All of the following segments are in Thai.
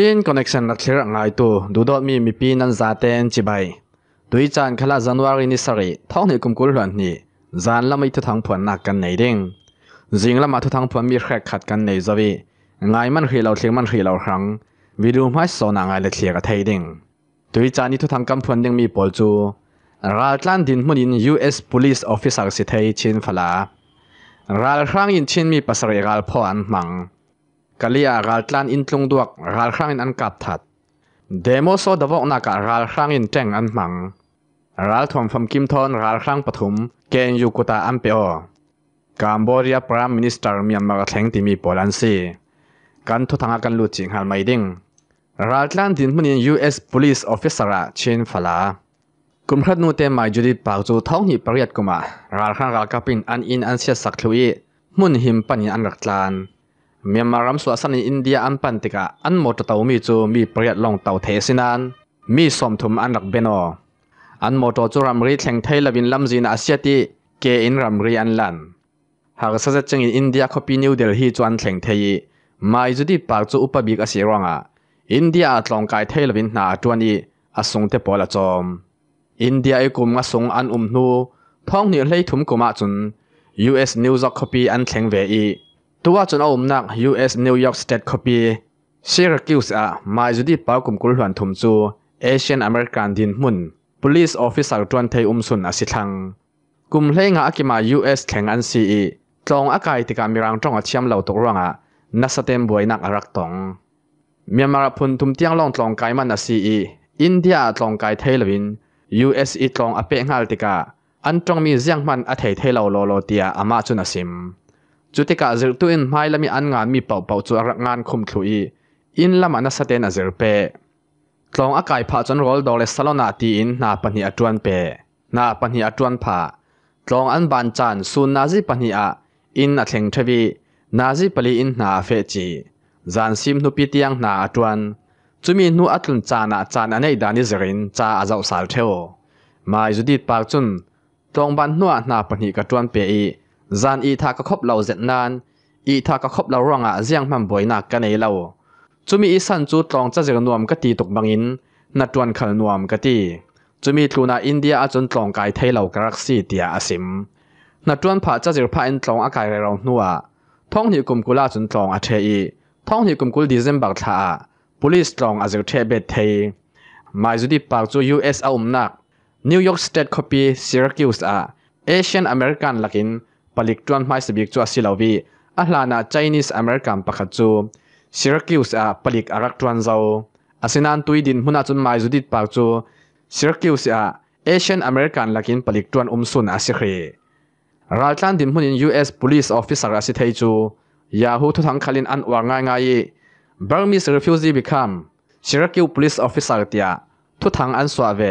shin connection la thlir angai tu dudo mi mi pin an zaten chibai dui chan khala january ni sari thong ni kum kul ran ni zan la mai thu thang phuan nak kan nei ding jing la ma thu thang phuan mi khrek khat kan nei zawi ngai man khri lo thlir man khri lo hrang vi ru mai so na ngai le thlir ka thei ding dui chan ni thu thang kam phuan ding mi pol chu Ratlan din munin US Police Officer si thei chin phala Ral hrang in chin mi pasari gal pho an mang กะลีอาการตลานอินทลุงดวกรัลครั้งอินอันกับถัดเดโมโซดวกนักรัลครั้งอินแจงอันหมังรัลถมฟมกิมทอนรัลครั้งปฐุมเกนยูกุตาอันเปโอกัมโบเรียพรามมินิสเตอร์มีอันมากระแทงตีมีโปลันซีกันทุทางกันลุจิงฮัลไมดิงรัลตลานดินมันยิน US p o l i c อ o f f i c ระเชนฟลากุมขัดนูเตมายจุดิปากจูท้องหิปเรียดกุมารัลครั้งรัลกับปินอันอินอันเสียสักลุยมุนหิมปันยินอันรักตลานมียนมารัมสวาสันอินเดียอันปันติกาอันหมดตัวมีจูมีประโยชน์ลงเต่าเทสินันมีสมทุมอันรักเบนออันหมดตจูรัมรีแทงไทยละวินลัมจีนอาเซียติเกออินรัมรีอันลันหากสัจจะริงอินเดียคบีนิวเดลฮีจวนแทงไทยไม่จุดที่ปากจูอุปบิกอาศิรังอ่ะอินเดียอาจลงกายไทยละวินหน้าจวนอีอสงเทปอลจอมอินเดียเอกุมอสงอันอุมนูท้องเหนือเลยทุมกุมาจุน U.S. News คบีอันแทงเวอีตัวจนเอาอมนัก US New York State Copy Syracuse อ่ะมาจุดีปากุมกุลหวนถุมจู Asian American ดินมุน Police Officer จวนเทยอุมสุนอสิทังกุมเลงอากิมา US แข่งอันซีจองอากาศติกามีรังจ้องอาเชียมเหล่าตกร่วงอ่ะนัสเต็มบวยนักรักตองเมียมาพุนทุมเตียงลองตองกมันอาศีอินเดียตองกเทลวิน US อีตองอเปงฮาลติกาอันตรงมีเสียงมันอเทยเทเหล่าโลโลเตียอามาจุนอซิมจุดติกาเจอตัวอินหมายลมีอันงานมีเป่าเป่าจุรักงานคุมคุยอินละมันสเตนเจอเป๋ตองอากาศผ่าจนรอลดอเลสโลนาตีอินนาปัญญาจวนเป๋นาปัญญาจวนผ่าตองอันบานจันสูนนาจีปัญหาอินอัตเลงทวีนาจีปลีอินนาเฟจีจันซิมนุปิตยังนาจวนจุมีนุอัตุนจานาจานันเนดานิเจรินจ้าอาจาวสาวเทวมาจุดิปากจุนตองบันนัวนาปัญหากจวนเป๋ีจานอีทากคบเราเจ็ดนานอีทากคบเราร่องอ่ะเสียงมันบ่อยนักกันเองเราจูมีอีสันจูตรองจะเจอหนวมกตีตกบังอิน นัดวนขันนวมกตีจูมีทูน่าอินเดียอาจนตรองกายไทยเรากรรักซีเดียอาซิมนัดวนผาจะเจอผาอินตรองอากาศเราหน่วท้องหิวกุมกุลาจนตรองอาเทียท้องหิวกุมกุลดีเซมบักท่าปุลิสตรองอาจจะเทเบทไทยมาจุดที่ปากจู US เอาอุ่มนักนิวยอร์กสเตทคอปีซิริคิวส์อาเอเชียนอเมริกันลักอินปลิกตัวไม่สบิกตัวสิลาวีอัลลานาจีนิสอเมริกันประกาศจูซิร์กิวส์อ่ะปลิกอารักตัวนั้นอาิัยนั้นตัวดินหุ่นอาจุนไม่จุดิดปากจูซิร์กิวส์อ่ะเอเชียนอเมริกันลักินปลิกตัวนอุ้มสุนอาศัยครีรัฐบาลดินหุ่นยูเอสพลิสออฟฟิศรัสเทียจูยาฮูทุกทางขลินอันว่าง่ายง่ายเบอร์มิสรีฟิวซีบิคัมซิร์กิวส์พลิสออฟฟิศรัสเซียทุกทางอันสวาเว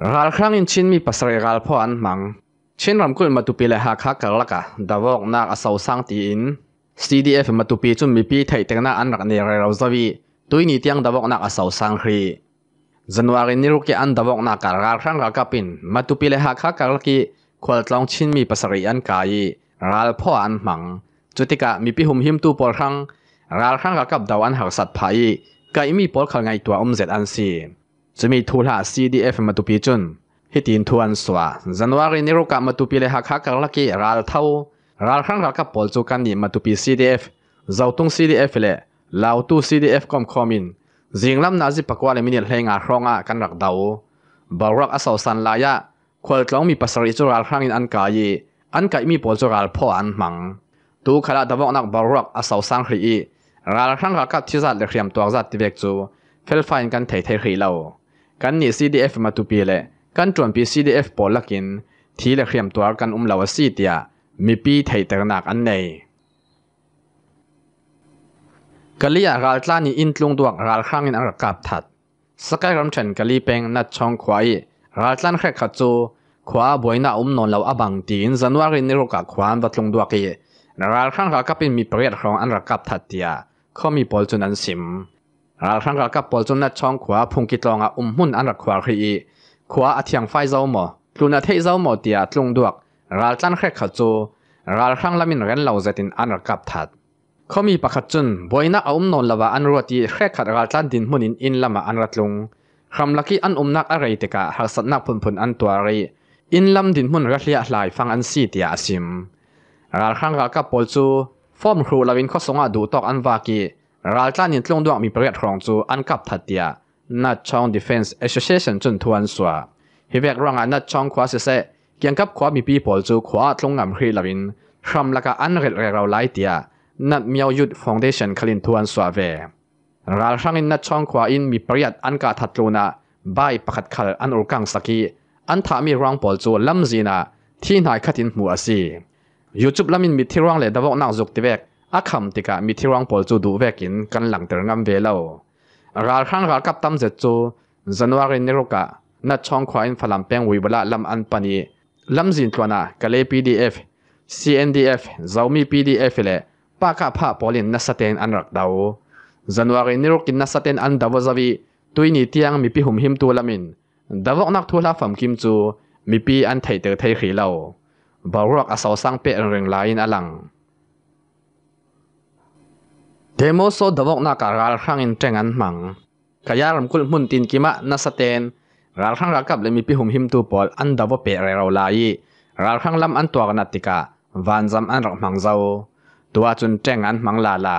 ral khrangin chinmi pasarei ral phaw an hmang chin ramkul matupi le hak hak karlaka davok nak aso sang ti in CDF matupi chun mipi thei tengna an rak ne ral zawi tuini tiang davok nak aso sang hri January ni ruki an davok nak kar ral khrang raka pin matupi le hak hak karlaki khwal tlong chinmi pasarei an kai ral phaw an hmang chutika mipi hum him tu por khrang ral khrang rakap daw an har sat phai kai mi por khal ngai tua om zet an si จะมีทุลา CDF มาตุปีจุนฮิตินทวนสวาจันวารีนิรกะมาตุปีเลหักหักลักกีรัลเท่ารัลครั้งรักกับปอลจูกันนี่มาตุปี CDF เจาตุง CDF เละลาวตู้ CDF คอมคอมินจิงลำนาจิปกวาเลมิเนลเฮงาครองอะกันรักดาวบารักอาสาวสันลายะ ควรตลองมีปษสอิจรัลครั้งอินอันกายอันกายมีปอลจูรัลพ่ออันมังตูขลาดวกนักบารักอาสาวสันขีรัลครั้งรักกับที่จัดเลียมตัวจัดต่เวกจูเฟลไฟน์กันเทเทขีเลากันนี่ CDF มาตุปีเละกันจวนปี CDF ปอลักินทีละเขียมตัวกันอุ้มเหล่าซสีเตีย มีปีไทยตระหนักอันไหนกะลีอาราลตานีอินทลุงดวงราลข้างอินอากับถัดสกายรัมเชนกะลีเป็งนัดช่องควายราลล้านแค่ขัดจูขวาบวยน่าอุ้มนอนเหล่าอบังตีนจันวารินนิโรกะควานวัดลงดวกีราลข้างกบเป็นมีปรโยดของอันรักกับถัดเตียเขามีบอลจนันสิมรักครั้งรักกับปอลจนนัดช่องขวาพุงกิตลองออุ้มหุ่นอันรักขวาขี้ขวาอัดยังไฟเจ้าหมอลุนัดเทเจ้าหมอเตียตลงดวกรักจันแค่ขจูรักครั้งละมินเรนเหล่าเจตินอันรักกับถัดเขามีประคัดจนบอยน่าอุ้มนอนละว่าอันรัวตีแค่ขัดรักจันดินหุนินอินละมาอันรักลงคำลักกี้อันอุ้มนักอะไรติกะหักสัตนักพุนพุนอันตัวรีอินลำดินหุนรักเลียหลายฟังอันสีเตียอสิมรักครั้งรักกับปอลจูฟอร์มครูลาวินเขาสงอาดูตอกอันวากีรัลาันินลงดวงมีประโยชน์ของจูอันกับทัดเดียนัดช่อง defense association จนทวนสวาฮิเวกรังอันนัดช่องควาเสเสเกี่ยงกับความีปีพอลจูควา่งงามฮีลาวินคำละกอันเร็รเราไลเดียนัดมียวยุดฟอนเดชันคลินทวนสวาเวรัลชางินนัดช่องควาอินมีประโยชน์อันกับทัดลูนาใบประคัดขัลอันอุกังสกีอันทามีรางพอลจูลำจีนาที่นายขัดินหัวสียูทูบลำมินมีที่รางเลดอกนักจุกติเวกอาคำติกามีที่ร่งปอลจูดูเวกินกันหลังเตรงัมเวลาราครั้งรากับตั้มเจจูจันวารินนิโรกะนัดช่องควายฟลัมเปียงวิบละลำอันปนีลำจินตัวน่ะกะเลพีดีเอฟซีเอ็นดีเอฟเจ้ามีพีดีเอฟเลยปากาพะปอลินนัสเตนอันรักดาวจันวารินนิโรกินนัสเตนอันดาวซาวีตุยนี่ทต่ยงมีพิหุมหิมตัวละมินดาวกนักทัวลาฟัมกิมจู มีพีอันไทเตอร์ไทขีเรลาบารักอาสาวสร้างเป์เริงไลน์นอลังเดโมโซดวกนักราลรังอินเจงันมังขายารมคุลมุนตินกิมะนัสเตนราลรังรักกับเลมีพิหุมหิมตูปอลอันดวเปรเราลายราลรังลำอันตัวกนติกาวันจำอันรักมังเจ้าตัวจุนเจงันมังลาลา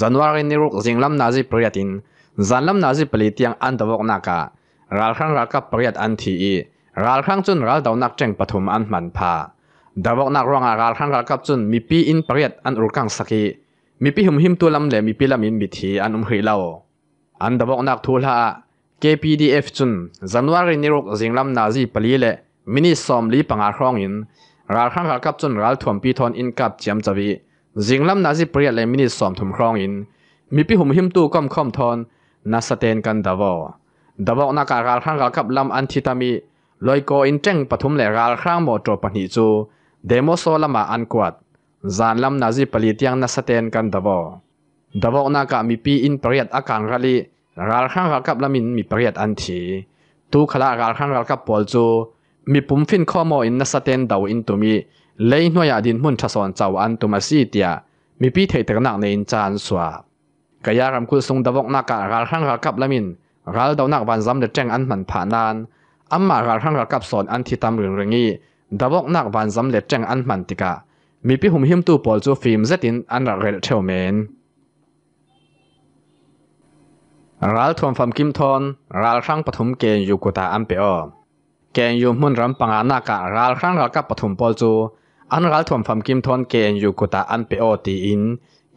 จันวารินิรุกจิงลำนาจิปริยตินจันลำนาจิปริตียงอันดวกนักราลรังรักกับปริยตอันทีราลรังจุนรัรดาวนักเจงปฐุมอันมันพาดวกนักรองรัรังรักกับจุนมีพีอินปริยตอันรุกังสกีมีพิหิมหิมตัวลำเหลมีพิลามินบิทีอันอุ้มหิเลาอันดับกนักทูลฮะ KPDF จุนจันวารินิรุกจิงลำนาจีปลีเลมินิซอมลีปังอาครองอินรัลข้างรัคกับจุนรัลถวมปีทอนอินกับเจียมจวีจิงลำนาจีเปรียเลมินิซอมถุมครองอินมีพิหุมหิมตัวก้มคอมทอนนัสเตนกันดบวดับกนักรัลข้างรัคกับลำอันทิตามีลอยโกอินเจงปฐุมเลรัลข้างโมโตปนิจูเดโมโซลมาอันกวาด zanlam na zi pali tiang na saten kan davo davo na ka mi pi in period akan rali ral khang ral kap lamin mi period an thi tu khala ral khang ral kap pol chu mi pum fin kho mo in na saten dau in tu mi lei noya din mun tha son chaw an tu ma si tia mi pi thei tak nak ne in chan swa kaya ram kul sung davok na ka ral khang ral kap lamin ral dau nak van zam de teng an man pha nan amma ral khang ral kap son an thi tam ring ringi davok nak van zam le teng an man tika mi pi hum him tu pol chu film zetin an ra rel theu men ral thom pham kim thon ral rang pathum ken ta am pe o ken yu mun ram panga ah na ka ah, ral rang ra ka pathum pol chu an ral thom pham kim thon ta an pe o in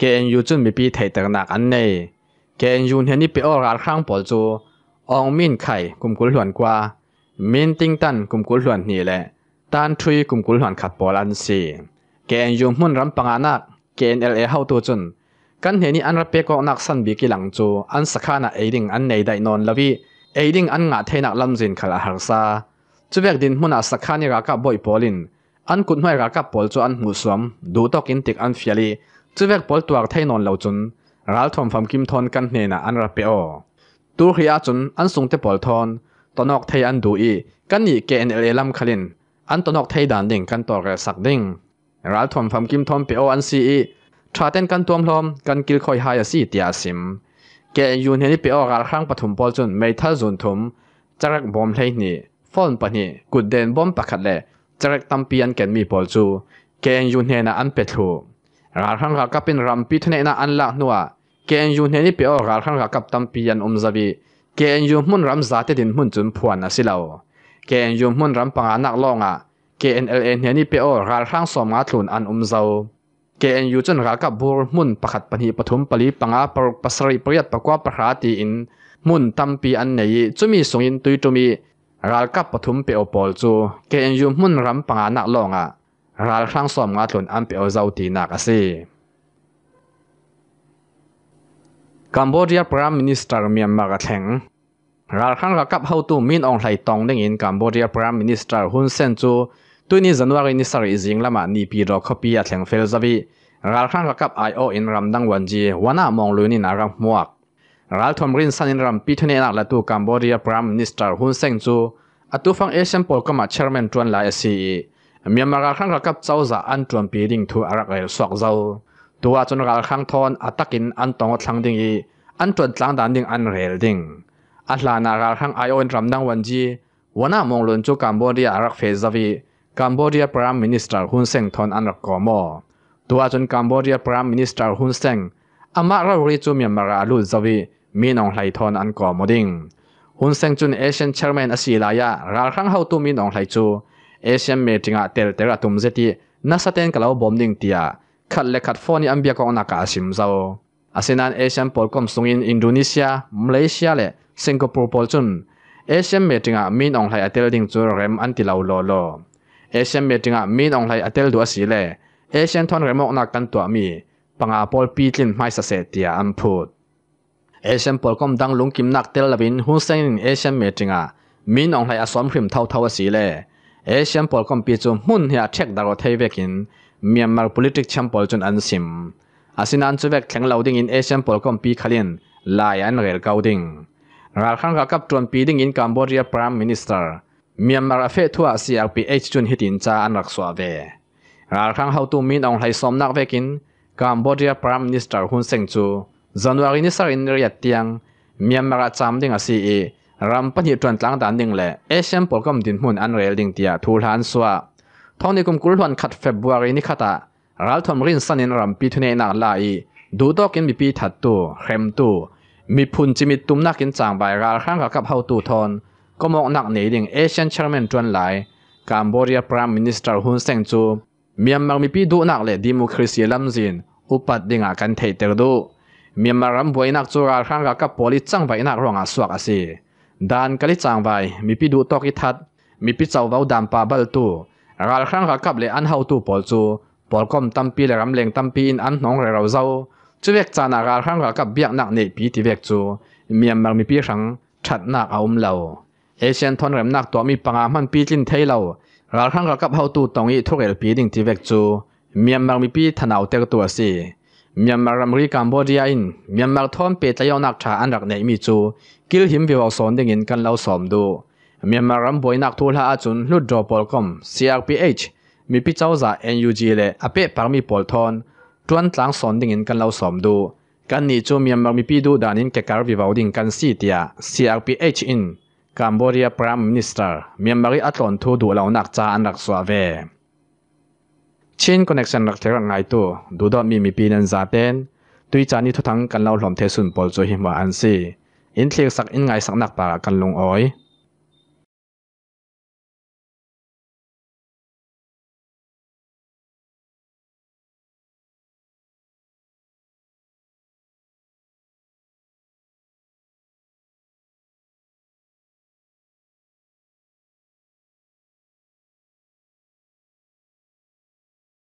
ken yu chun mi pi thei tak nak an nei ken yu hne ni pe o ral rang khai kum kul hluan kwa min ting tan kum kul hluan ni le tan thui kum kul hluan khat pol an KNU hmun rampangana KNLA how tu chun kan heni an rape ko nak san bi ki lang chu an sakhana eiding an nei dai non lawi eiding an nga theinak lamjin khala harsa chubek din hmuna sakhani ra ka boy polin an kun hmai ra ka pol chu an musom du to kin tik an fiali chubek pol tuar thei non lo chun ral thom pham kim thon kan hne na an rape o tu khia chun an sungte pol thon tonok thei an du i kan ni KNLA lam khalin an tonok thei dan ding kan tor re sak ding รัลทอมฟมกิมทอมเปโออันซี ชาเต้นกันตัวมลอมกันกิลคอยหายสีเตียสิมเกยูนเฮนีเปโอการครั้งปฐมปอลจนไม่ทัาจนทุมจารักบอมเลยนี่ฟอนปะนี่กุดเดนบอมปะขัดเละจารักตัมเปียนแกนมีปอลจูเกยูนเฮน่อันเปตูกาลครั้งรักับเป็นรัมปีทเนน่อันละนัวเกยูนเฮนีเปโอการครั้งกากับตัมเปียนอมซาบีเกยูมุนรัมซาเตดินมุนจุนพวนนะสิเราเกยูมุนรัมปังานักล่องอ่ะ KNLA เนี่ยนี่เปียวรัลข้างสมาถุนอันอุ้มเจ้า KNU จนรักับบุรมุนประคับปนีปฐุมปลีปังอาปรปสรีปริยัดประกอประหาตีอินมุนตัมปีอันนี้จุมีสุงินตุยจุมีรัลกับปฐุมเปียปอลจู KNU มุนรำปังอานักลงอ่ะรัลข้างสมาถุนอันเปียเจ้าตีนักสิกัมพูชายาพรามินิสเตอร์มีมากระแทงรัลข้างกับเฮาตูมีนองไหลตองดึงอินกัมพูชายาพรามินิสเตอร์ฮุนเซนจูตัวนี้จันวารินิสริจิงละมานีปีรอคปีอัตแห่งเฟลซาวีรัลข้างกับไอโออินรัมดังวันจีวาน่ามองลุนี่นารังมวกรัลทอมรินสันอินรัมปีทุนีนักละตูกัมบอรียพรัมนิสตาร์ฮุนเซงจูอัตุฟังเอเชียนพอลก็มาเชอร์แมนจวนลายซีมีมารัลข้างกับเจ้าจ่าอันจวนปีดิ่งทูอารักเอลสวกเจ้าตัวจนรัลข้งทอนอัตกินอันตองทังดิ่งอีอันจวนจังดันดิ่งอันเรลดิ่งอัตลานารัลข้งไอโออินรัมดังวันจีวาน่ามองลุนจูกัมบอดีอารักเฟลซาวีกัมพูชาพรามมินิสตร์ฮุนเซงทอนอันรักกอมอตัวจนกัมพูชาพรามมินิสตร์ฮุนเซงอามาเราริจูมีมาราลุจวีมีนองไหลทอนอันกอมดิงฮุนเซงจุนเอเชียนเชอร์แมนอาศิลายะราครั้งเฮาตุมีนองไหลจูเอเชียนเมติงอาเตลเตระตุมเจตินัสเตนกล่าวบอมดิงเตียขัดเล็ขัดฟอนีอันเบียกองนักอาชิมเจ้าอาเซนันเอเชียนปอลกอมสุงอินอินโดนีเซียมาเลเซียและสิงคโปร์ปอลจุนเอเชียนเมติงามีนองไหลเตลดิงจูเรมอันติลาวโลโลเอเชียเมติงมีนองไลอัเตลดัวสีเลเอเชียทอนเรมอกนักกันตัวมีปังอาพอลปีจินไม่สเสียเตียอันพูดเอเชียปอลคอมดังลุงกิมนักเตลลบินฮุนเซนเอเชียเมติงมีนองไลอสอมพิมเท่าเท่าสีเลเอเชียปอลคอมปีจูมุ่นเฮียเช็คดาวเทวกินเมียนมาร์ politic แชมปอลจนอันซิมอาศินันจูเวกแข่งเหลาดิ่งอินเอเชียปอลคอมปีขลิ่นลายอันเรลเกาดิ่งราคังกับจวนปีดิ่งอินกัมบูร์เรียพรามมินิสเตอร์เมียนมาราเฟทัว CRPH จุนฮิตินจาอันรักสวาเวราครั้งเฮาตูมินองไลซอมนักเวกินกัมพูอาพรามนิสตอร์ฮุนเซงจูจันวารินิสารินเรียดเตียังเมียนมาราจามดิงอาซีรัมปันหิจวนตลังดันดิงเละเอเชียนโปรแกรมดินมุนอันเรลดิงเตียทูลฮันสวาท้องในคุมกุลวันขัดเฟบวารีนิคตารัลทอมรินสันินรัมปีทุเนนักลาอดูตอกินมีปีถัดตูเข้มตูมีพุนจิมิตุมนักกินจางใบราครั้งกับเฮาตูทอนก็มองนักหนีดิงเอเชียนเชลรแมนจวนไหลกัมบูชาพรามมินิสเตอร์ฮุนเซงจูเมียนมารมีปีดูนักเลดิมูคริซลัมซินอุปัดดิ่งอาการเทิดเอดูเมียนมารมบวยนักจูรารั้งกับปลิจังไปนักรองอาสวกอาศีดานกะลิจังไปมีปีดูตอกิทัดมีปีเจ้าวบาดัมปาบัลตูราครั้งกับเลอันเฮาตูปอลจูปอลคอมตัมปีเลยรำเลงตัมปีอินอันน้องเราราเจ้าจู่เวกจานารารั้งกับเบียกนักเนปีที่เวกจูเมียนมารมีปีสังชัดนักเอาอุ้มเหล่าเอเชียนทอนเรมนักตัวมีปังอามันปีจินเทยเราเราข้างกับเฮาตูตองอีทุกเอลปีดิ่งที่เวกจูเมียนมามีปีทนาวเตกตัวสีเมียนมาร์มริกัมรูดีอินเมียนมาทอนเปตยอนักชาอันรักในมีจูกิลหิมวิวสอนดิ่งินกันเราสอมดูเมียนมาร์มบอยนักทูลหาจุนลุดดอปอลคอม CRPH มีปีเจ้าจ่า NUG เลอเป็ปามีปอลทอนจวนทลางสอนดิ่งินกันเราสอมดูกันนี่จูเมียนมามีปีดูดานินเกการวิวดิ่งกันสีเดีย CRPH อินกัมบูรีชาพรีมมิสเตอร์มีมารีอัตลอนทูดูแล่นักจ้าอนรักสวาเวชินคอนเนคชันรักเทระไงตัวดูดอมีมีปีนันซาเตนตุยจานิทุทั้งกันเล่าหลอมเทสุนปอลจูฮิมวาอันซีอินเทียสักอินไงสักนักปากันลงอ้อย